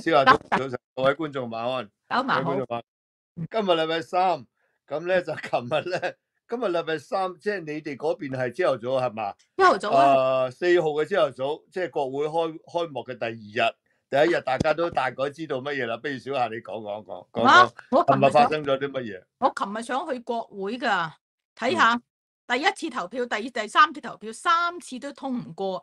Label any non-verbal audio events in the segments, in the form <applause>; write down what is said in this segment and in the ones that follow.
小早晨，各位观众晚安。各位晚安。今日礼拜三，咁咧就琴日咧，今日礼拜三，即系你哋嗰边系朝头早系嘛？朝头早啊！啊，四号嘅朝头早，即系国会开开幕嘅第二日，第一日大家都大概知道乜嘢啦。不如小夏你讲讲讲讲讲，琴日发生咗啲乜嘢？我琴日想去国会噶，睇下第一次投票、第二、第三次投票，三次都通唔过。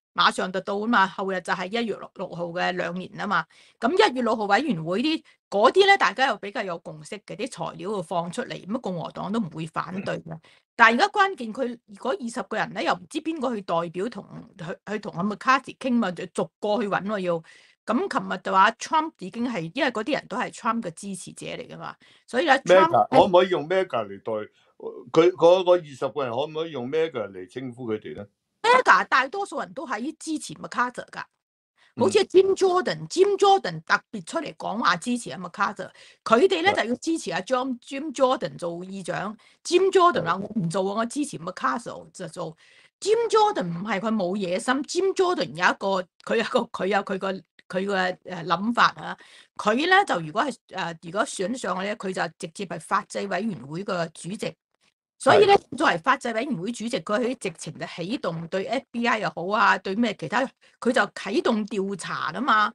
马上就到啊嘛，后日就系一月六六号嘅两年啊嘛。咁一月六号委员会啲嗰啲咧，大家又比较有共识嘅，啲材料放出嚟，咁共和党都唔会反对嘅。但系而家关键佢如果二十个人咧，又唔知边个去代表同去去同阿麦卡特倾嘛，就逐个去揾喎要。咁琴日就话，Trump 已经系因为嗰啲人都系 Trump 嘅支持者嚟噶嘛，所以咧 Trump 可唔可以用 mega 嚟代佢嗰嗰二十个人，可唔可以用 mega 嚟称呼佢哋咧？大多数人都喺支持麥卡瑟噶，好似阿 Jim Jordan，Jim Jordan 特別出嚟講話支持阿麥卡瑟。佢哋咧就要支持阿 John，Jim Jordan 做議長。Jim Jordan 話：我唔做啊，我支持麥卡瑟就做。Jim Jordan 唔係佢冇野心，Jim Jordan 有一個佢有个佢有佢個佢個诶諗法啊。佢咧就如果係誒如果選上去咧，佢就直接係法制委員會嘅主席。所以咧，作為法制委員會主席，佢喺直情就起動對 FBI 又好啊，對咩其他，佢就啟動調查啦嘛。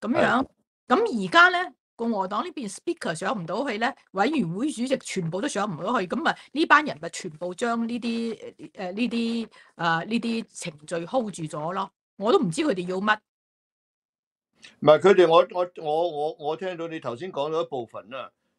咁樣咁而家咧，共和黨呢邊 speaker 上唔到去咧，委員會主席全部都上唔到去，咁咪呢班人咪全部將呢啲誒呢啲啊呢啲程序 hold 住咗咯。我都唔知佢哋要乜。唔係佢哋，我我我我我聽到你頭先講咗一部分啦。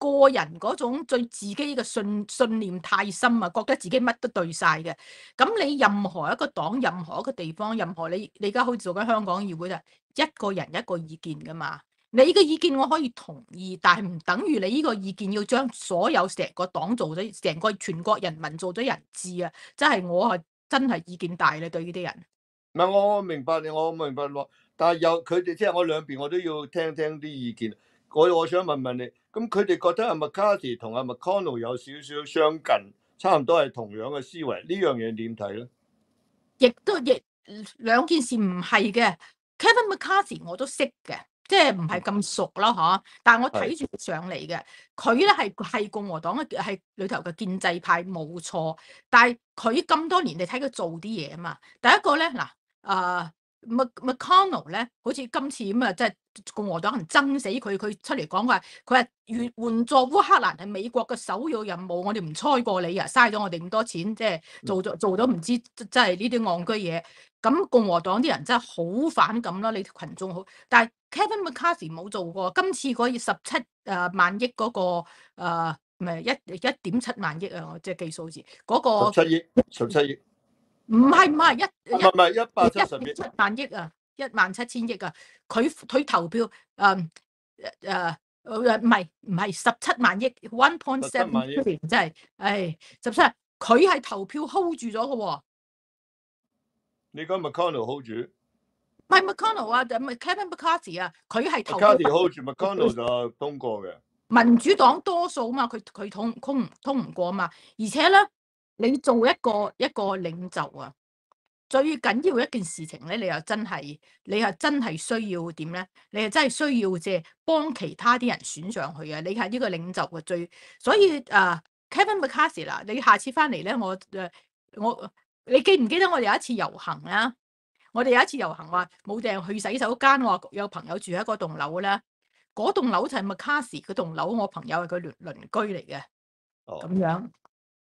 個人嗰種對自己嘅信信念太深啊，覺得自己乜都對晒嘅。咁你任何一個黨、任何一個地方、任何你你而家好似做緊香港議會就一個人一個意見噶嘛？你嘅意見我可以同意，但係唔等於你呢個意見要將所有成個黨做咗成個全國人民做咗人質啊！即係我係真係意見大你對呢啲人。唔係我明白你，我明白咯。但係有佢哋即係我兩邊，我都要聽聽啲意見。我我想問問你。咁佢哋覺得阿 McCarthy 同阿 McConnell 有少少相近，差唔多係同樣嘅思維，呢樣嘢點睇咧？亦都亦兩件事唔係嘅。Kevin McCarthy 我都識嘅，即係唔係咁熟咯嚇，但係我睇住上嚟嘅，佢咧係係共和黨嘅，係裏頭嘅建制派冇錯。但係佢咁多年，你睇佢做啲嘢啊嘛。第一個咧嗱，Mc McConnell 咧，好似今次咁啊，即係。共和党人憎死佢，佢出嚟讲话，佢话援援助乌克兰系美国嘅首要任务，我哋唔猜过你啊，嘥咗我哋咁多钱，即系做咗做咗唔知即系呢啲戆居嘢。咁共和党啲人真系好反感啦，你群众好，但系 Kevin McCarthy 冇做过今次个十七诶万亿嗰个诶，唔系一一点七万亿啊，我即系记数字嗰个十七亿，十七亿，唔系唔系一唔系唔系一百七十万亿啊。一万七千亿啊！佢佢投票，诶诶诶，唔系唔系十七万亿 o n e point seven 億，真係，誒十七，佢系投票 hold 住咗嘅你讲 McConnell hold 住？唔系 m c c 係麥康諾啊，就係 Kevin McCarthy 啊，佢系投係。McCarthy hold 住麥康諾就通过嘅。民主党多数啊嘛，佢佢通通通唔过啊嘛，而且咧，你做一个一个领袖啊。最緊要一件事情咧，你又真係，你係真係需要點咧？你係真係需要即係幫其他啲人選上去啊！你係呢個領袖嘅最，所以啊，Kevin McCarthy 啦，你下次翻嚟咧，我誒我你記唔記得我哋有一次遊行啊？我哋有一次遊行話冇地去洗手間喎，有朋友住喺嗰棟樓啦，嗰棟樓就係 r 卡 y 嗰棟樓，我朋友係佢鄰鄰居嚟嘅，咁樣。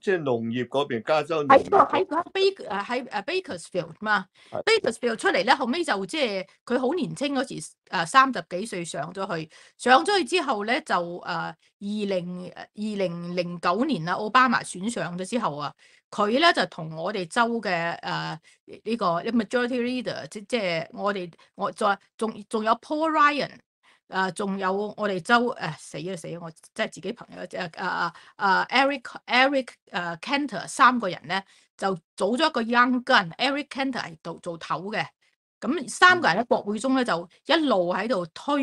即係農業嗰邊，加州喺喺 Baker 喺誒 Bakersfield 嘛，Bakersfield 出嚟咧，後尾就即係佢好年青嗰時，誒三十幾歲上咗去，上咗去之後咧就誒二零二零零九年啦，奧巴馬選上咗之後啊，佢咧就同我哋州嘅誒呢個 Majority Leader，即即係我哋我再仲仲有 Paul Ryan。誒，仲有我哋周誒死啊死啊！我即係自己朋友誒誒誒誒，Eric Eric 誒 Cantor 三個人咧，就組咗一個 Young Gun。Eric Cantor 係做做頭嘅，咁三個人喺國會中咧就一路喺度推，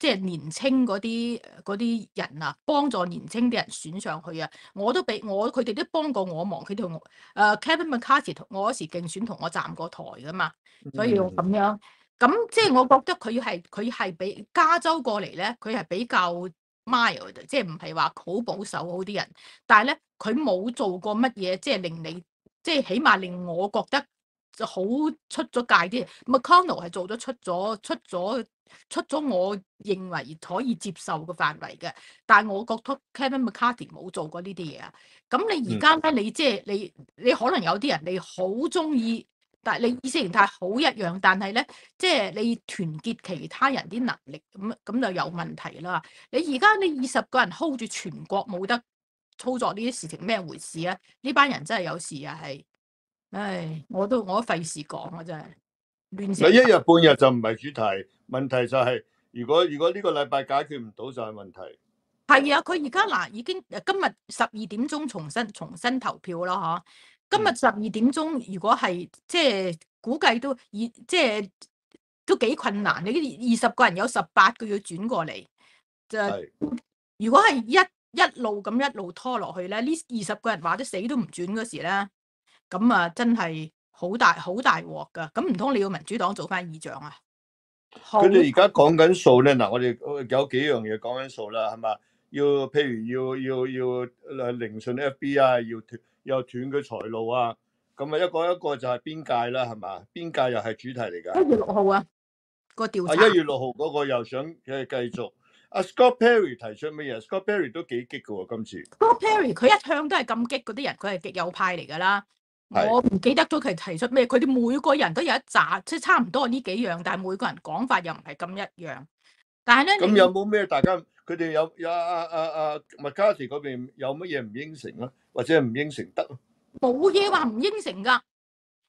即係年青嗰啲嗰啲人啊，幫助年青啲人選上去啊。我都俾我佢哋都幫過我忙，佢同誒 Kevin McCarthy 同我嗰時競選同我站過台噶嘛，所以用咁樣。咁即係我覺得佢係佢係比加州過嚟咧，佢係比較 m i l d 即係唔係話好保守好啲人。但係咧，佢冇做過乜嘢，即係令你，即係起碼令我覺得好出咗界啲。McConnell 係做咗出咗出咗出咗，我認為可以接受嘅範圍嘅。但係我覺得 Kevin McCarthy 冇做過呢啲嘢啊。咁你而家咧，你即係你你可能有啲人你好中意。但系你意识形态好一样，但系咧，即系你团结其他人啲能力咁咁就有问题啦。你而家你二十个人 hold 住全国冇得操作呢啲事情咩回事啊？呢班人真系有事啊，系，唉，我都我都费事讲啊，真系乱。你一日半日就唔系主题，问题就系如果如果呢个礼拜解决唔到就系问题。系啊，佢而家嗱已经今日十二点钟重新重新投票咯，嗬。今日十二點鐘，如果係即係估計都二即係都幾困難。你二十個人有十八個要轉過嚟，就如果係一一路咁一路拖落去咧，呢二十個人话者死都唔轉嗰時咧，咁啊真係好大好大镬噶。咁唔通你要民主黨做翻議長啊？佢哋而家講緊數咧，嗱，我哋有幾樣嘢講緊數啦，係嘛？要譬如要要要零呢 FB 啊，要。又斷佢財路啊！咁啊一個一個就係邊界啦，係嘛？邊界又係主題嚟㗎。一月六號啊，個調查。一月六號嗰個又想誒繼續。阿 Scott Perry 提出乜嘢？Scott Perry 都幾激㗎喎，今次。Scott Perry 佢一向都係咁激嗰啲人，佢係右派嚟㗎啦。我唔記得咗佢提出咩，佢哋每個人都有一扎，即係差唔多呢幾樣，但係每個人講法又唔係咁一樣。但係咧，咁有冇咩大家？佢哋有有阿阿阿麥卡士嗰邊有乜嘢唔應承啊，或者唔應承得咯？冇嘢話唔應承噶，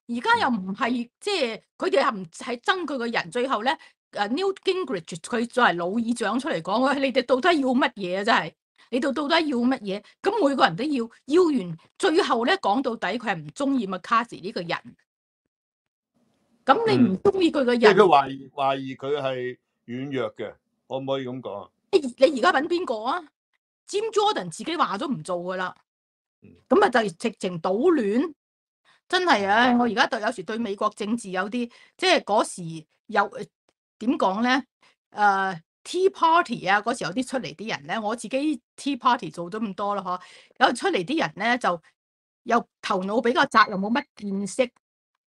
而家又唔係即係佢哋係唔係爭佢個人？最後咧，誒 Newt Gingrich 佢作為老議長出嚟講你哋到底要乜嘢啊？真係你哋到底要乜嘢？咁每個人都要要完，最後咧講到底，佢係唔中意麥卡士呢個人。咁你唔中意佢嘅人，即係佢懷懷疑佢係軟弱嘅，可唔可以咁講啊？你你而家揾边个啊 j a m Jordan 自己话都唔做噶啦，咁咪就直情捣乱，真系啊！我而家对有时对美国政治有啲，即系嗰时有点讲咧，诶，T Party 啊嗰时有啲出嚟啲人咧，我自己 T e a Party 做咗咁多啦，嗬，有出嚟啲人咧就又头脑比较窄，又冇乜见识。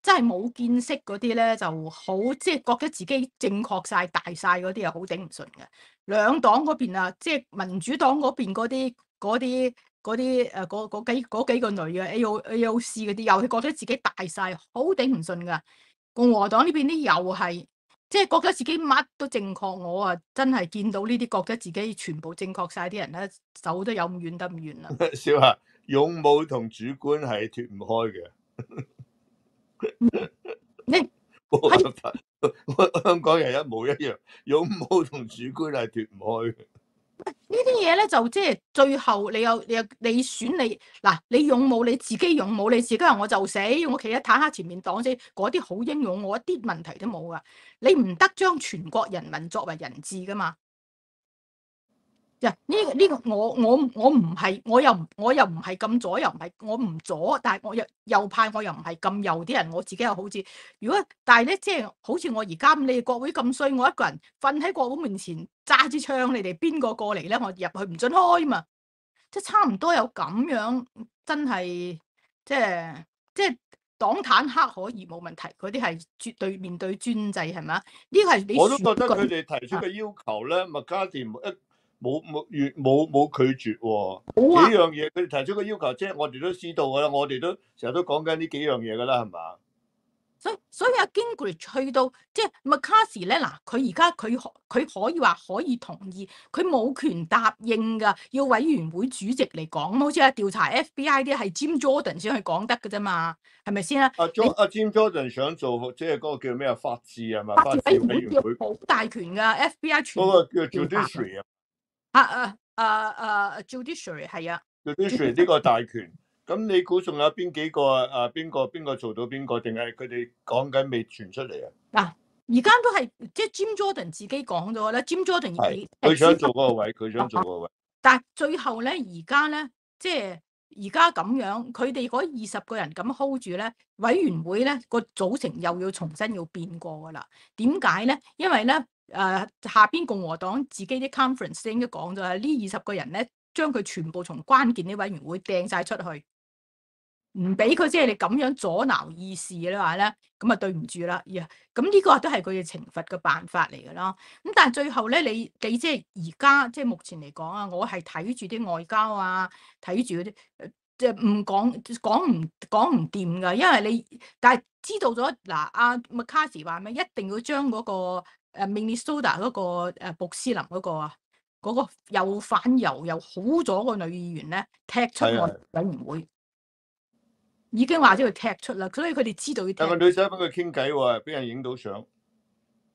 真系冇見識嗰啲咧，就好即係覺得自己正確晒、大晒嗰啲啊，好頂唔順嘅。兩黨嗰邊啊，即係民主黨嗰邊嗰啲嗰啲嗰啲诶，嗰嗰幾嗰個女嘅 A O A O C 嗰啲，又覺得自己大晒，好頂唔順噶。共和黨呢邊啲又係即係覺得自己乜都正確，我啊真係見到呢啲覺得自己全部正確晒啲人咧，走得有唔远得唔远啦。小 <laughs> 夏，勇武同主觀係脱唔開嘅。你 <laughs> 我香港人一模一样，勇武同主观系脱唔开呢啲嘢咧就即系最后，你又你又你选你嗱，你勇武你自己勇武，你自己话我就死，我企喺坦克前面挡先。嗰啲好英勇，我一啲问题都冇噶。你唔得将全国人民作为人质噶嘛？就呢呢個我我我唔係我又我又唔係咁左，又唔係我唔左，但係我又右派，我又唔係咁右啲人。我自己又好似如果，但係咧，即係好似我而家你哋國會咁衰，我一個人瞓喺國會面前揸支槍，你哋邊個過嚟咧？我入去唔准開嘛！即係差唔多有咁樣，真係即係即係黨坦克可以冇問題，嗰啲係絕對面對專制係啊？呢個係我都覺得佢哋提出嘅要求咧，麥卡迪一。冇冇越冇冇拒絕喎，呢樣嘢佢提出個要求，即係我哋都知道噶啦，我哋都成日都講緊呢幾樣嘢噶啦，係嘛？所以所以阿 Gingrich 去到即係麥卡士咧，嗱佢而家佢佢可以話可以同意，佢冇權答應㗎，要委員會主席嚟講，好似阿調查 FBI 啲係 Jim Jordan 先去講得㗎啫嘛，係咪先啊？阿阿 Jim Jordan 想做即係嗰個叫咩啊？法治啊嘛，法治委員會好大權㗎，FBI 全嗰個叫 Judiciary 啊。啊啊啊啊！Judiciary 系啊，Judiciary 呢个大权，咁你估仲有边几个啊？边个边个做到边个？定系佢哋讲紧未传出嚟啊？嗱，而家都系即系 j i m Jordan 自己讲咗啦 j i m Jordan 佢想做嗰个位，佢想做嗰个位。但系最后咧，而家咧，即系而家咁样，佢哋嗰二十个人咁 hold 住咧，委员会咧个组成又要重新要变过噶啦。点解咧？因为咧。诶，下边共和党自己啲 conference 先一讲咗，呢二十个人咧，将佢全部从关键啲委员会掟晒出去，唔俾佢即系你咁样阻挠议事嘅话咧，咁啊对唔住啦，咁呢个都系佢嘅惩罚嘅办法嚟噶啦。咁但系最后咧，你你即系而家即系目前嚟讲啊，我系睇住啲外交啊，睇住嗰啲，即系唔讲讲唔讲唔掂噶，因为你但系知道咗嗱，阿麦卡斯话咩？一定要将嗰个。诶，Minnesota 嗰个诶穆斯林嗰个啊，嗰个又反犹又好咗个女议员咧，踢出个委员会，已经话咗佢踢出啦，所以佢哋知道要踢。但个女仔帮佢倾偈喎，俾人影到相。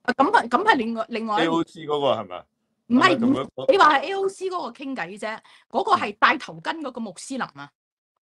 啊，咁系咁系另外另外。AOC 嗰个系咪啊？唔系，你话系 AOC 嗰个倾偈啫，嗰个系带头巾嗰个穆斯林啊。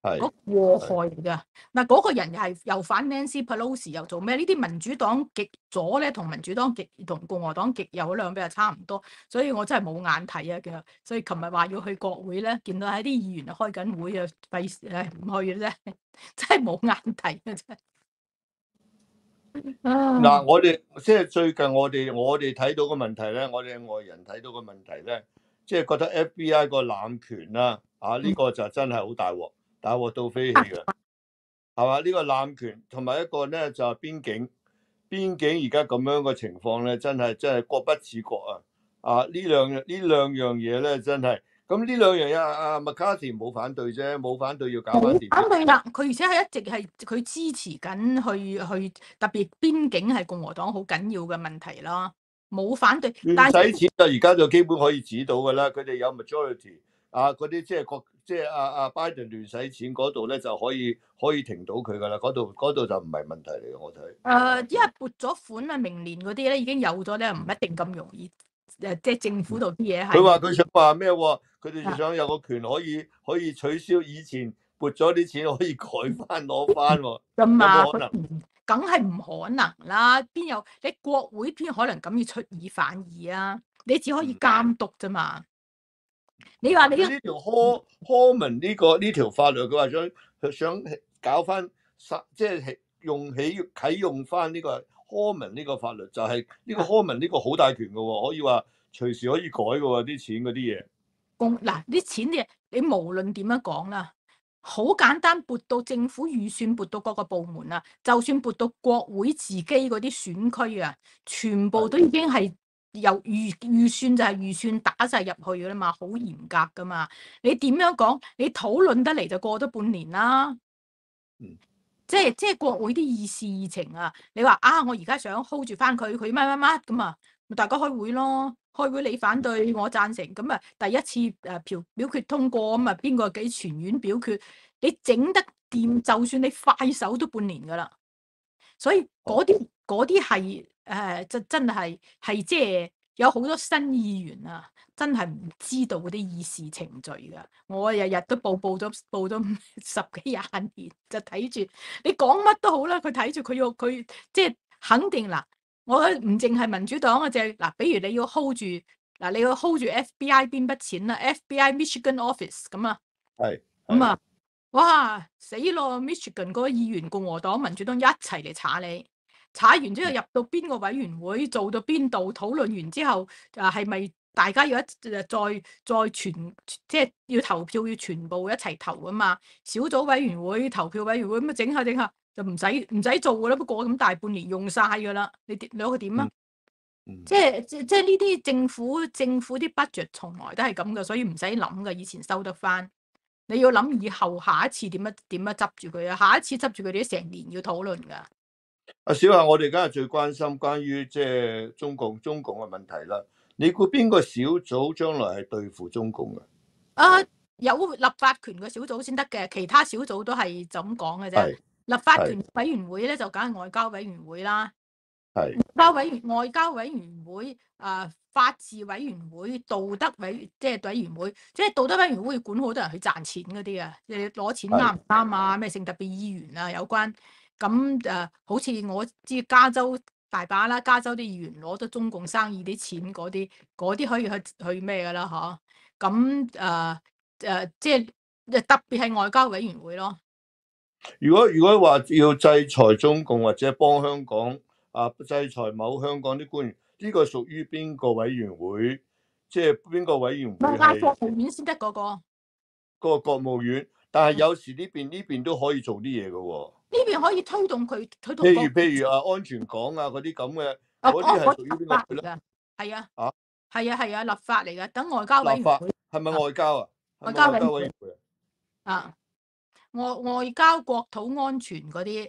系嗰祸害嚟噶嗱，嗰个人又系又反 Nancy Pelosi 又做咩？呢啲民主党极左咧，同民主党极同共和党极右两边又差唔多，所以我真系冇眼睇啊！其实，所以琴日话要去国会咧，见到喺啲议员开紧会啊，费事唔去啫，<laughs> 真系冇眼睇啊！真嗱，我哋即系最近我哋我哋睇到个问题咧，我哋外人睇到个问题咧，即系觉得 FBI 个滥权啦，啊呢个就真系好大祸。打我到飛起嘅，係嘛？呢個濫權同埋一個咧就係邊境，邊境而家咁樣嘅情況咧，真係真係国不似国啊！啊，呢兩呢两樣嘢咧，真係咁呢兩樣嘢，阿麥卡提冇反對啫，冇反對要搞翻掂。反对啦，佢而且係一直係佢支持緊，去去特別邊境係共和黨好緊要嘅問題啦。冇反對，但係而家就基本可以指到㗎啦。佢哋有 majority 啊，嗰啲即係国。即係阿阿拜登亂使錢嗰度咧，就可以可以停到佢噶啦，嗰度度就唔係問題嚟嘅。我睇誒，因為撥咗款啊，明年嗰啲咧已經有咗咧，唔一定咁容易誒。即係政府度啲嘢係。佢話佢想話咩喎？佢哋想有個權可以可以取消以前撥咗啲錢，可以改翻攞翻喎。咁啊，梗係唔可能啦！邊有你國會邊可能咁要出爾反爾啊？你只可以監督咋嘛？你话你呢条柯柯文呢个呢条法律，佢话想想搞翻，即系用起启用翻呢个柯文呢个法律，就系呢个柯文呢个好大权噶，可以话随时可以改噶啲钱嗰啲嘢。公嗱啲钱嘅，你无论点样讲啦，好简单拨到政府预算，拨到各个部门啦，就算拨到国会自己嗰啲选区啊，全部都已经系。由预预算就系预算打晒入去噶啦嘛，好严格噶嘛。你点样讲？你讨论得嚟就过咗半年啦。嗯，即系即系国会啲议事情程啊。你话啊，我而家想 hold 住翻佢，佢乜乜乜咁啊。大家开会咯，开会你反对我赞成咁啊。第一次诶票表决通过咁啊，边个几全院表决？你整得掂，就算你快手都半年噶啦。所以嗰啲嗰啲係诶，真真係係即係有好多新議員啊！真係唔知道嗰啲議事程序噶。我日日都報報咗報咗 <laughs> 十幾廿年，就睇住你講乜都好啦。佢睇住佢要佢即係肯定嗱，我唔淨係民主黨啊，就嗱，比如你要 hold 住嗱，你要 hold 住 FBI 边筆錢啦，FBI Michigan Office 咁啊。系咁啊。哇！死咯，Michigan 嗰个议员，共和党、民主党一齐嚟查你，查完之后入到边个委员会，做到边度讨论完之后，诶系咪大家要一再再全即系要投票，要全部一齐投啊嘛？小组委员会投票委员会咁啊，整下整下，就唔使唔使做噶啦，不过咁大半年用晒噶啦，你点攞佢点啊？即系即系呢啲政府政府啲 budget 从来都系咁噶，所以唔使谂噶，以前收得翻。你要谂以后下一次点样点样执住佢啊？下一次执住佢哋成年要讨论噶。阿小夏，我哋而家系最关心关于即系中共、中共嘅问题啦。你估边个小组将来系对付中共嘅？啊，有立法权嘅小组先得嘅，其他小组都系就咁讲嘅啫。立法权委员会咧就梗系外交委员会啦。外交委员、外交委员会、啊，法治委员会、道德委，即系委员会，即系道德委员会管好多人去赚钱嗰啲啊，你攞钱啱唔啱啊？咩性特别议员啊，有关咁诶，好似我知加州大把啦，加州啲议员攞咗中共生意啲钱嗰啲，嗰啲可以去去咩噶啦？嗬，咁诶诶，即系特别系外交委员会咯。如果如果话要制裁中共或者帮香港？啊！制裁某香港啲官员，呢个属于边个委员会？即系边个委员会？唔系外交院先得嗰个，个国务院。但系有时呢边呢边都可以做啲嘢嘅呢边可以推动佢推动。譬如譬如啊，安全港啊嗰啲咁嘅，嗰啲系属于边个？系啊，系啊啊。系啊，立法嚟噶，等外交委员会。系咪外交啊？外交委员会啊，外外交国土安全嗰啲。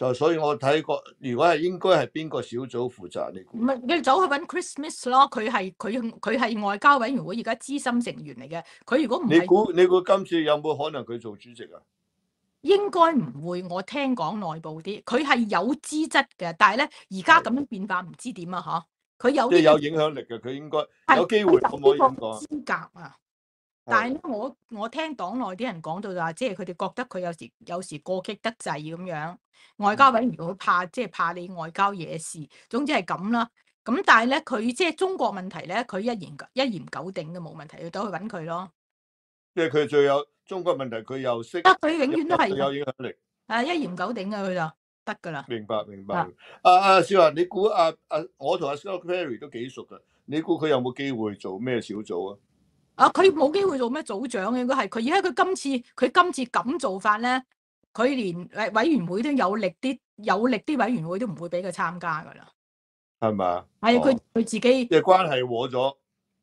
就所以，我睇过，如果係應該係邊個小組負責呢？唔係，你走去揾 Christmas 咯，佢係佢佢系外交委員會而家資深成員嚟嘅。佢如果唔你估你估今次有冇可能佢做主席啊？應該唔會，我聽講內部啲，佢係有資質嘅，但係咧而家咁樣變化唔知點啊！吓。佢有即系有影響力嘅，佢應該有機會可唔可以咁講？資格啊！但系咧，我我听党内啲人讲到就话，即系佢哋觉得佢有时有时过激得滞咁样，外交委员好怕，即系怕你外交惹事。总之系咁啦。咁但系咧，佢即系中国问题咧，佢一言一言九鼎嘅冇问题，走去揾佢咯。即系佢最有中国问题，佢又识。得佢永遠都係有影響力。啊！一言九鼎嘅佢就得噶啦。明白，明白。阿阿少华，你估阿阿我同阿 Scott Perry 都幾熟噶，你估佢有冇機會做咩小組啊？啊！佢冇机会做咩组长嘅，应该系佢。而家佢今次佢今次咁做法咧，佢连委委员会都有力啲，有力啲委员会都唔会俾佢参加噶啦。系咪系啊！佢佢自己即係关系和咗，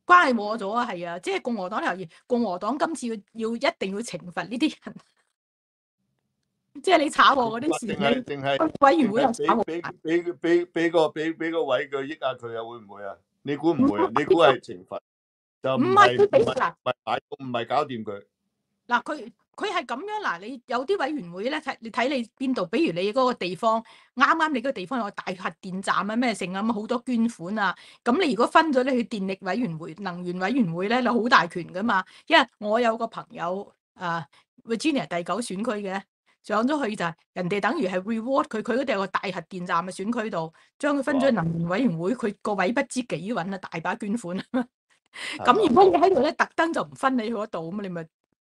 关系和咗啊！系啊！即系共和党留意，共和党今次要要一定要惩罚呢啲人，<laughs> 即系你查我嗰啲事，系委员会又查，俾俾俾俾俾个俾俾个位佢益下佢啊？会唔会啊？你估唔会？你估系惩罚？唔系佢俾嗱，唔系唔系搞掂佢嗱，佢佢系咁样嗱，你有啲委员会咧，睇你睇你边度，比如你嗰个地方啱啱你嗰个地方有个大核电站啊，咩剩啊咁好多捐款啊，咁你如果分咗咧去电力委员会、能源委员会咧，你好大权噶嘛，因为我有个朋友啊，Virginia 第九选区嘅上咗去就系人哋等于系 reward 佢，佢嗰度有个大核电站嘅选区度，将佢分咗去能源委员会，佢个位不知几稳啊，大把捐款。咁，如果你喺度咧，特登就唔分你去嗰度，咁你咪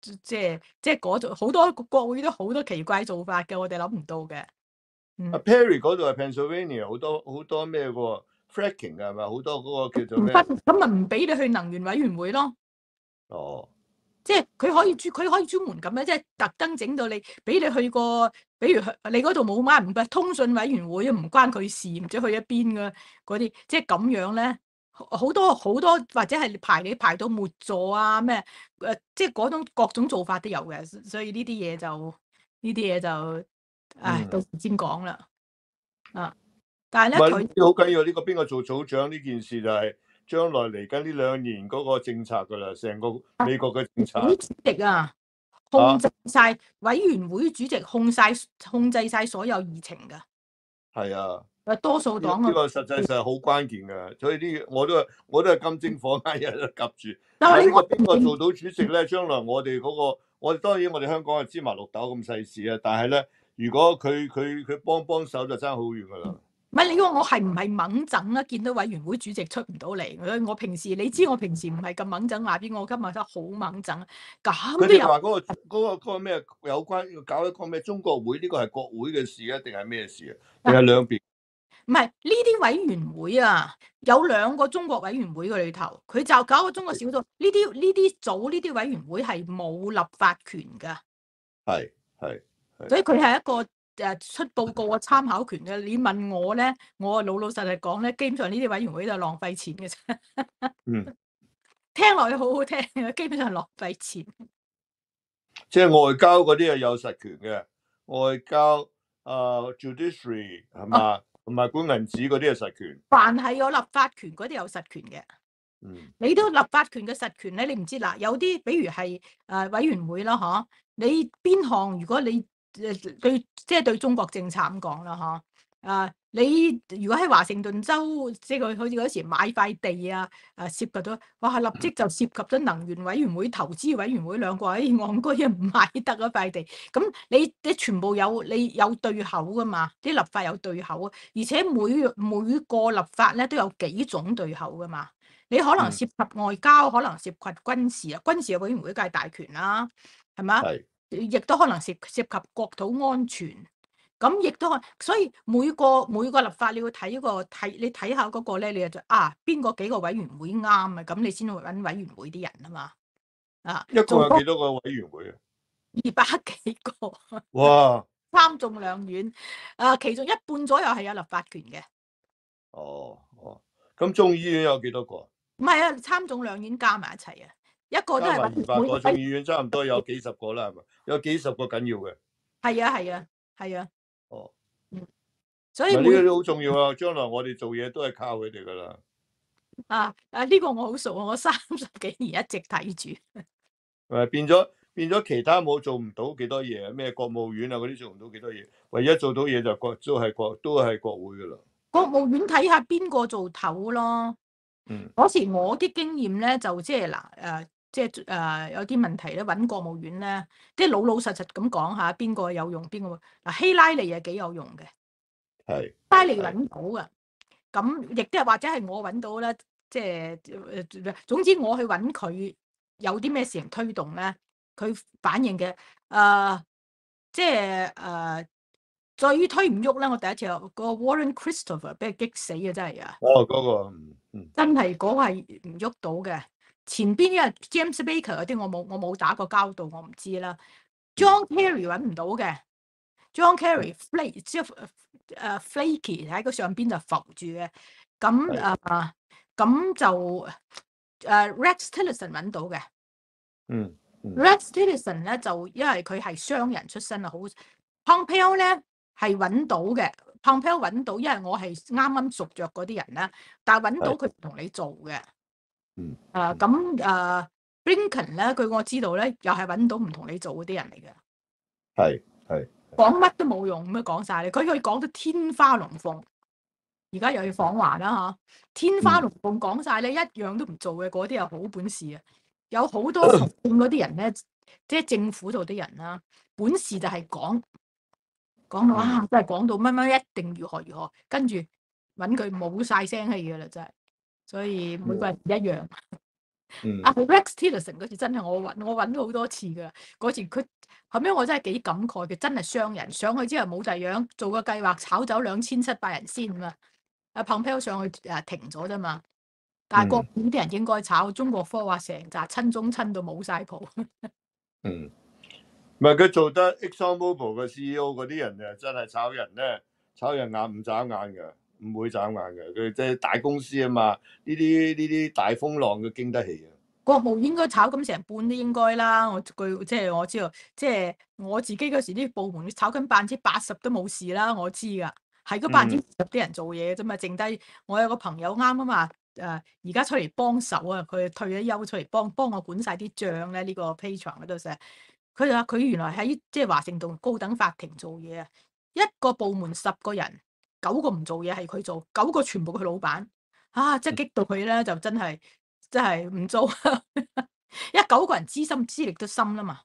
即系即系嗰度好多国会都好多奇怪做法嘅，我哋谂唔到嘅。阿 Perry 嗰度系 Pennsylvania，好多好多咩喎 f r a c k i n g 系咪？好多嗰个叫做咩？咁咪唔俾你去能源委员会咯。哦，即系佢可以专佢可以专门咁样，即系特登整到你俾你去个，比如你嗰度冇乜唔通讯委员会，唔关佢事，唔知去一边嘅嗰啲，即系咁样咧。好多好多或者系排你排到末座啊咩？诶，即系嗰种各种做法都有嘅，所以呢啲嘢就呢啲嘢就，唉，到时先讲啦。啊，但系咧佢好紧要呢个边个做组长呢件事就系将来嚟紧呢两年嗰个政策噶啦，成个美国嘅政策。主席啊，控制晒委员会主席控制控制晒所有议程噶。系啊。诶，多数党啊！呢个实际实好关键噶，所以呢，我都我都系金针火嗰间嘢都夹住。但系呢个边个做到主席咧？将来我哋嗰个，我当然我哋香港系芝麻绿豆咁细事啊。但系咧，如果佢佢佢帮帮手就争好远噶啦。唔系你话我系唔系猛整啊？见到委员会主席出唔到嚟，我平时你知我平时唔系咁猛整，话边我今日真好猛整。咁都又话嗰个嗰个嗰个咩有关要搞一个咩中国会？呢个系国会嘅事啊，定系咩事啊？系两边。唔係呢啲委員會啊，有兩個中國委員會嘅裏頭，佢就搞個中國小組。呢啲呢啲組呢啲委員會係冇立法權㗎。係係所以佢係一個诶出報告嘅參考權嘅。你問我咧，我老老實實講咧，基本上呢啲委員會就係浪費錢嘅啫。嗯，<laughs> 聽落去好好聽基本上浪費錢。即係外交嗰啲係有實權嘅，外交誒 judiciary 係嘛？同埋管银纸嗰啲系实权。凡系有立法权嗰啲有实权嘅，嗯，你都立法权嘅实权咧，你唔知嗱，有啲比如係誒委员会咯，嗬，你边项如果你誒对即係对中国政策咁讲啦，嗬。啊！你如果喺华盛顿州，即系佢好似嗰时买块地啊，啊涉及咗，哇！立即就涉及咗能源委员会、投资委员会两个，喺戆 <laughs> 居啊，唔买得嗰块地。咁你你全部有你有对口噶嘛？啲立法有对口啊，而且每每个立法咧都有几种对口噶嘛。你可能涉及外交，可能涉及军事啊，军事委员会梗係大权啦，系嘛？亦都可能涉涉及国土安全。咁亦都，所以每個每个立法，你要睇個睇，你睇下嗰個咧，你就啊邊個幾個委員會啱啊，咁你先揾委員會啲人啊嘛。啊，一共有幾多個委員會啊？二百幾個。<laughs> 哇！三眾兩院啊，其中一半左右係有立法權嘅。哦哦，咁中院有幾多個？唔係啊，参眾兩院加埋一齊啊，一個都係二百個。中院差唔多有幾十個啦，係咪？有幾十個緊要嘅。係啊係啊系啊！哦，嗯，所以呢样嘢好重要啊！将来我哋做嘢都系靠佢哋噶啦。啊啊！呢个我好熟啊，我三十几年一直睇住。诶，变咗变咗，其他冇做唔到几多嘢，咩国务院啊嗰啲做唔到几多嘢，唯一做到嘢就国都系国都系国会噶啦。国务院睇下边个做头咯。嗯，嗰时我啲经验咧就即系嗱诶。即系诶，有啲问题咧，搵国务院咧，即系老老实实咁讲下边个有用边个？嗱，希拉里啊，几有用嘅，希拉利揾到啊，咁亦都系或者系我揾到啦，即系诶，总之我去揾佢有啲咩事情推动咧，佢反应嘅诶，即系诶，在于推唔喐咧。我第一次个 Warren Christopher 俾佢激死啊，真系啊！哦，嗰个嗯真系嗰系唔喐到嘅。前邊因人 James Baker 嗰啲我冇我冇打過交道，我唔知啦。John Kerry 揾唔到嘅，John Kerry flake 即係誒 flaky 喺個上邊就浮住嘅。咁誒咁就誒 Rex Tillerson 揾到嘅。嗯，Rex Tillerson 咧就因為佢係商人出身啊，好 Pompeo 咧係揾到嘅。Pompeo 揾到，因為我係啱啱熟着嗰啲人啦，但揾到佢唔同你做嘅。嗯，啊咁，啊 b r i n k e n 咧，佢我知道咧，又系揾到唔同你做嗰啲人嚟嘅，系系讲乜都冇用，咁样讲晒咧，佢可以讲到天花龙凤，而家又要访华啦吓，天花龙凤讲晒咧，一样都唔做嘅，嗰啲系好本事啊，有好多从政嗰啲人咧，即系政府度啲人啦，本事就系讲讲，啊，真系讲到乜乜一定如何如何，跟住搵佢冇晒声气噶啦，真系。所以每個人唔一樣。阿 Rex Tillerson 嗰次真係我揾我揾咗好多次噶，嗰次佢後尾我真係幾感慨嘅，真係商人上去之後冇二樣，做個計劃炒走兩千七百人先嘛。阿 Pompeo 上去啊停咗啫嘛，但係國股啲人應該炒中國科話成扎親中親到冇晒譜。嗯，唔係佢做得 Xomobile 嘅 CEO 嗰啲人啊，真係炒人咧，炒人眼唔眨眼嘅。唔會眨眼嘅，佢即係大公司啊嘛！呢啲呢啲大風浪佢经得起嘅。國務應該炒咁成半都應該啦，我據即係我知道，即係我自己嗰時啲部門炒緊百分之八十都冇事啦，我知噶。係嗰百分之十啲人做嘢啫嘛，剩低我有個朋友啱啊嘛，诶而家出嚟幫手啊，佢退咗休出嚟幫帮我管晒啲帳咧。呢個 p a y r 嗰度成，佢話佢原來喺即係華盛頓高等法庭做嘢啊，一個部門十個人。九个唔做嘢系佢做，九个全部佢老板啊！即系激到佢咧，就真系真系唔做。<laughs> 因为九个人资深资历都深啦嘛，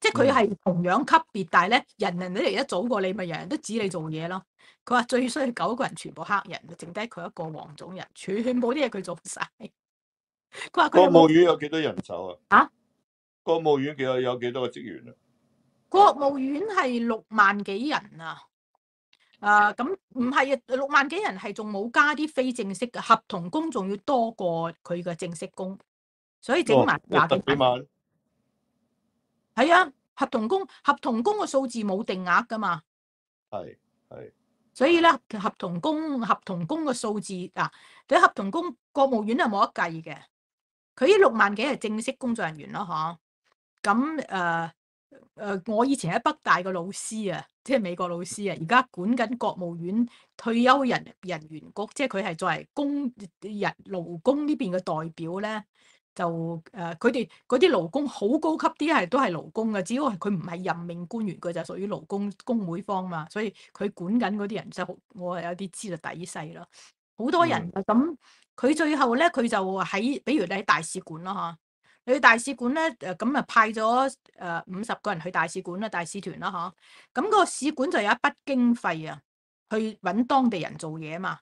即系佢系同样级别，但系咧人人都嚟一早过你，咪人人都指你做嘢咯。佢话最衰九个人全部黑人，剩低佢一个黄种人，全部啲嘢佢做晒。<laughs> 佢话。国务院有几多人手啊？啊！国务院几有有几多个职员啊？国务院系六万几人啊！诶，咁唔系啊，六万几人系仲冇加啲非正式嘅合同工，仲要多过佢嘅正式工，所以整埋话得几万。系啊，合同工，合同工嘅数字冇定额噶嘛。系系。所以咧，合同工，合同工嘅数字嗱，对合同工，国务院系冇得计嘅。佢呢六万几系正式工作人员咯，嗬，咁诶。誒，我以前喺北大嘅老師啊，即係美國老師啊，而家管緊國務院退休人人員局，即係佢係作為工人勞工呢邊嘅代表咧，就诶，佢哋嗰啲勞工好高級啲係都係勞工嘅，只要係佢唔係任命官員，佢就屬於勞工工會方嘛，所以佢管緊嗰啲人就我係有啲知道底细咯，好多人咁，佢最後咧佢就喺，比如你喺大使館咯吓。去大使馆咧，诶咁啊派咗诶五十个人去大使馆啦，大使团啦，吓咁个使馆就有一笔经费啊，去揾当地人做嘢嘛。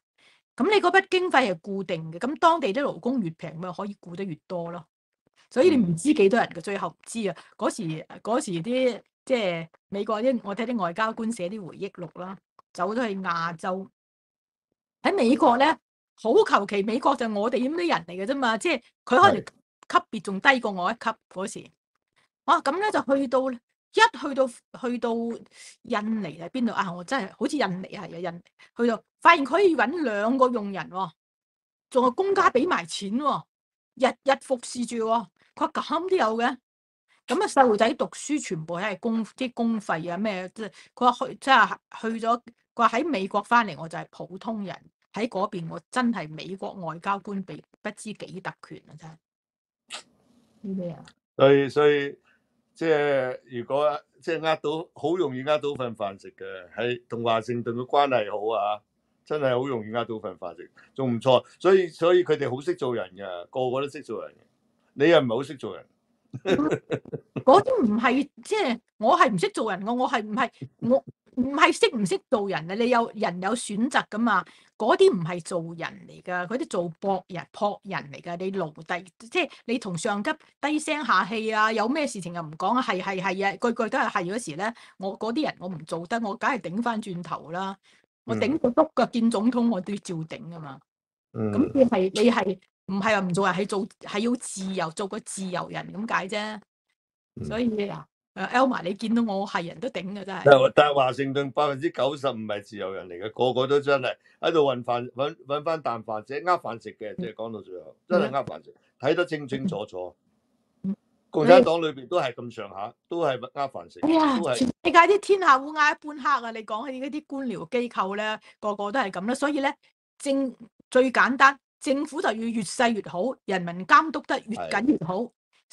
咁你嗰笔经费系固定嘅，咁当地啲劳工越平咪可以雇得越多咯。所以你唔知几多人嘅，最后唔知啊。嗰时嗰时啲即系美国啲，我睇啲外交官写啲回忆录啦，走咗去亚洲。喺美国咧好求其，美国就我哋咁啲人嚟嘅啫嘛，即系佢可能。級別仲低過我一級嗰時，哇！咁咧就去到一去到去到印尼喺邊度啊！我真係好似印尼係啊，印尼去到發現佢可以揾兩個用人喎，仲系公家俾埋錢喎，日日服侍住喎，佢咁都有嘅。咁啊，細路仔讀書全部係公啲公費啊咩？即係佢話去即系去咗，佢話喺美國翻嚟我就係普通人，喺嗰邊我真係美國外交官，比不知幾特權啊！真系。咩啊？所以所以即系如果即系呃到好容易呃到份飯食嘅，係同華盛顿嘅關係好啊，真係好容易呃到份飯食，仲唔錯。所以所以佢哋好識做人嘅，個個都識做人嘅。你又唔係好識做人？<laughs> 嗰啲唔係即係我係唔識做人嘅，我係唔係我？唔係識唔識做人啊？你有人有選擇噶嘛？嗰啲唔係做人嚟噶，嗰啲做博人、扑人嚟噶。你奴隸，即係你同上級低聲下氣啊！有咩事情又唔講啊？係係係啊，句句都係係嗰時咧，我嗰啲人我唔做得，我梗係頂翻轉頭啦。我頂到督腳，見總統我都要照頂噶嘛。咁你係你係唔係話唔做人係做係要自由做個自由人咁解啫？所以啊。诶，Elma，你见到我系人都顶嘅真系。但系华盛顿百分之九十唔系自由人嚟嘅，个个都真系喺度揾饭，揾揾翻啖饭，食，呃饭食嘅。即系讲到最后，真系呃饭食，睇得清清楚楚。共产党里边都系咁上下，都系呃饭食。全世界啲天下乌鸦一般黑啊？你讲起嗰啲官僚机构咧，个个都系咁啦。所以咧，政最简单，政府就要越细越好，人民监督得越紧越好。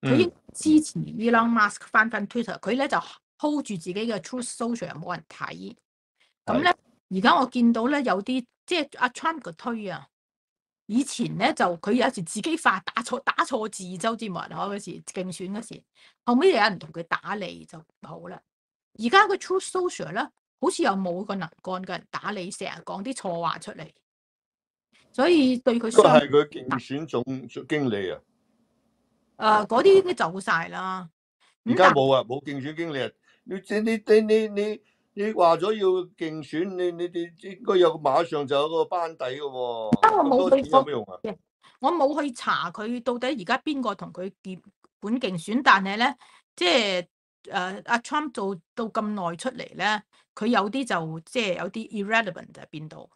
佢应支持 Elon Musk 翻翻 Twitter，佢咧就 hold 住自己嘅 Truth Social 冇人睇。咁咧，而家我见到咧有啲即系阿 Trump 推啊，以前咧就佢有时自己发打错打错字，周志文可嗰时竞选嗰时，后尾有人同佢打理就唔好啦。而家个 Truth Social 咧，好似又冇个能干嘅人打理，成日讲啲错话出嚟，所以对佢。都系佢竞选总经理啊。诶，嗰啲都走晒啦，而家冇啊，冇競選經歷。你即你你你你你話咗要競選，你你你應該有馬上就有個班底嘅喎。得我冇去，有咩用啊？我冇去查佢到底而家邊個同佢结本競選，但係咧，即係诶阿 Trump 做到咁耐出嚟咧，佢有啲就即係有啲 irrelevant 喺邊度，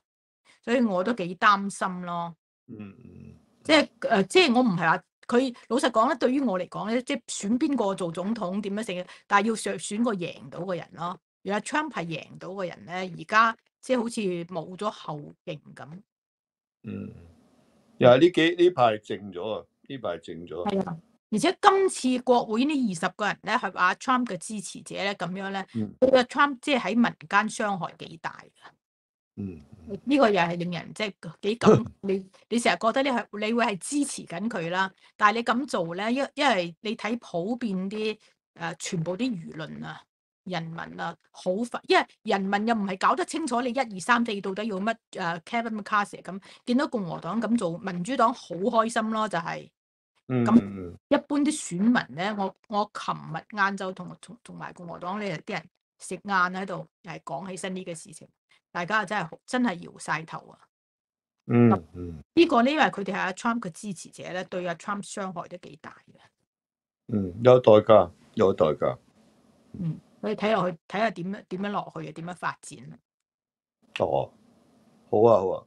所以我都幾擔心咯。嗯即係誒，即系我唔係话。佢老實講咧，對於我嚟講咧，即係選邊個做總統點樣成，但係要選選個贏到嘅人咯。原阿 Trump 係贏到嘅人咧，而家即係好似冇咗後勁咁。嗯，又係呢幾呢排靜咗啊，呢排靜咗。係啊，而且今次國會呢二十個人咧係阿 Trump 嘅支持者咧，咁樣咧，佢阿 Trump 即係喺民間傷害幾大。嗯，呢个又系令人即系几感 <laughs> 你，你成日觉得呢系你会系支持紧佢啦，但系你咁做咧，因因为你睇普遍啲诶，全部啲舆论啊、人民啊好烦，因为人民又唔系搞得清楚你一二三四到底要乜诶，Kevin McCarthy 咁见到共和党咁做，民主党好开心咯，就系咁一般啲选民咧，我我琴日晏昼同同同埋共和党啲人食晏喺度，又系讲起身呢个事情。大家真系真系摇晒头啊！嗯嗯，呢个呢，因为佢哋系阿 Trump 嘅支持者咧，对阿 Trump 伤害都几大嘅。嗯，有代价，有代价。嗯，我哋睇落去，睇下点样，点样落去啊？点样发展？哦，好啊，好啊。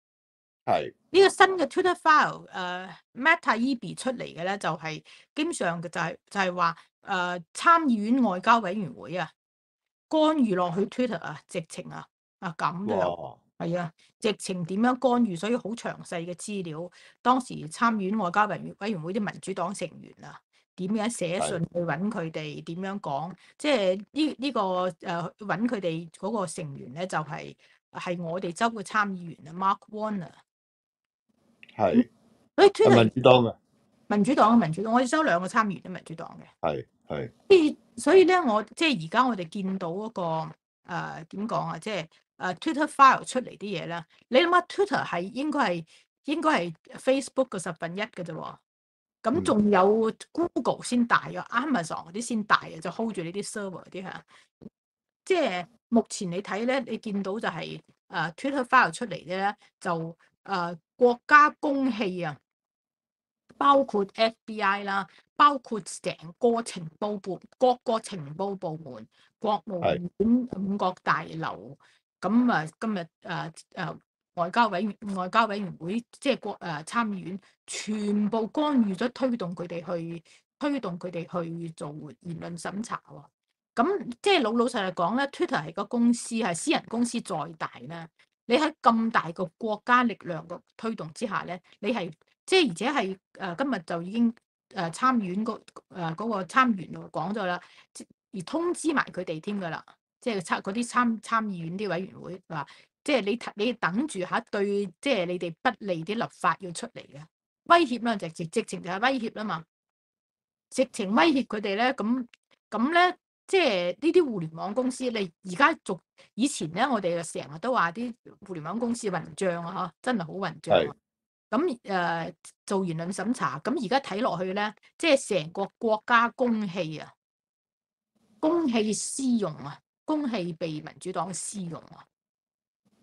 系呢个新嘅 Twitter file 诶，Meta E B 出嚟嘅咧，就系基本上就系就系话诶参议院外交委员会啊，干预落去 Twitter 啊，直情啊啊咁样。系啊，直情点样干预，所以好详细嘅资料。当时参议院外交委员委员会啲民主党成员啊，点样写信去搵佢哋，点样讲，即系呢呢个诶搵佢哋嗰个成员咧，就系系我哋州嘅参议员啊，Mark Warner。系，系民主黨嘅民主黨嘅民主黨，我哋收兩個參議員民主黨嘅，系系。所以所以咧，我即係而家我哋見到嗰個誒點講啊，即係誒 Twitter file 出嚟啲嘢咧。你諗下，Twitter 係應該係应该系 Facebook 嘅十分一嘅啫喎。咁仲有 Google 先大嘅，Amazon 嗰啲先大啊，就 hold 住呢啲 server 嗰啲吓。即係目前你睇咧，你見到就係誒 Twitter file 出嚟咧就。诶，國家公器啊，包括 FBI 啦，包括成個情報部，各個情報部門，國務院五國大樓，咁啊，今日誒誒外交委員外交委員會，即係國誒參議院，全部干預咗推動佢哋去推動佢哋去做言論審查喎。咁即係老老實實講咧，Twitter 係個公司，係私人公司，再大咧。你喺咁大个国家力量个推动之下咧，你系即系而且系诶今日就已经诶参院个诶嗰个参员讲咗啦，而通知埋佢哋添噶啦，即系差嗰啲参参议院啲委员会话，即系你你等住下对即系你哋不利啲立法要出嚟嘅威胁啦，直直情就系威胁啦嘛，直情威胁佢哋咧，咁咁咧。即係呢啲互聯網公司，你而家逐以前咧，我哋成日都話啲互聯網公司混帳啊！真係好混帳。咁誒做言論審查，咁而家睇落去咧，即係成個國家公器啊，公器私用啊，公器被民主黨私用啊，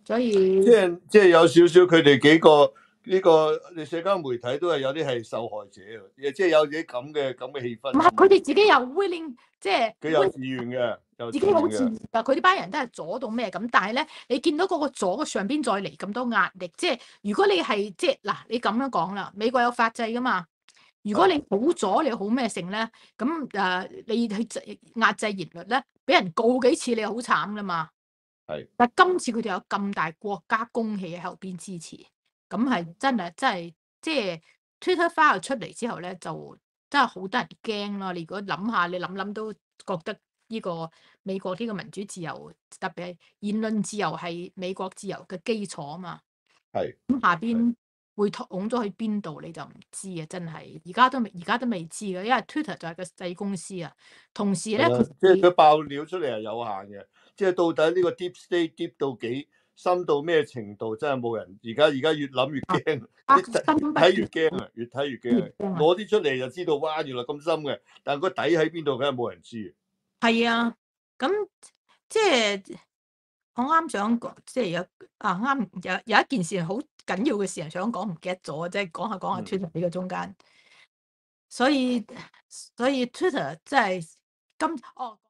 所以即係即係有少少佢哋幾個。呢個你社交媒體都係有啲係受害者，亦即係有啲咁嘅咁嘅氣氛。唔係佢哋自己又 willing，即係佢有意願嘅，自己好自願。佢呢班人都係阻到咩咁？但係咧，你見到嗰個阻嘅上邊再嚟咁多壓力，即係如果你係即係嗱，你咁樣講啦，美國有法制噶嘛？如果你好阻，你好咩性咧？咁誒，你去壓制言論咧，俾人告幾次，你好慘噶嘛？係。但今次佢哋有咁大國家公器喺後邊支持。咁係真係，真系即係 Twitter f i e 出嚟之後咧，就真係好得人驚咯。你如果諗下，你諗諗都覺得呢個美國呢個民主自由，特別係言論自由係美國自由嘅基礎啊嘛。係。咁下邊會捅咗去邊度你就唔知啊！真係，而家都而家都未知嘅，因為 Twitter 就係個細公司啊。同時咧，即系佢爆料出嚟係有限嘅，即係到底呢個 deep state deep 到幾？深到咩程度？真係冇人。而家而家越諗越驚，睇越惊啊！越睇越驚，攞啲出嚟就知道，哇！原来咁深嘅，但系个底喺邊度，梗係冇人知。係啊，咁即係我啱想講，即係有啊啱有有一件事好緊要嘅事，想講唔记得咗即係講下講下 Twitter 呢個中間，所以所以 Twitter 即係今哦。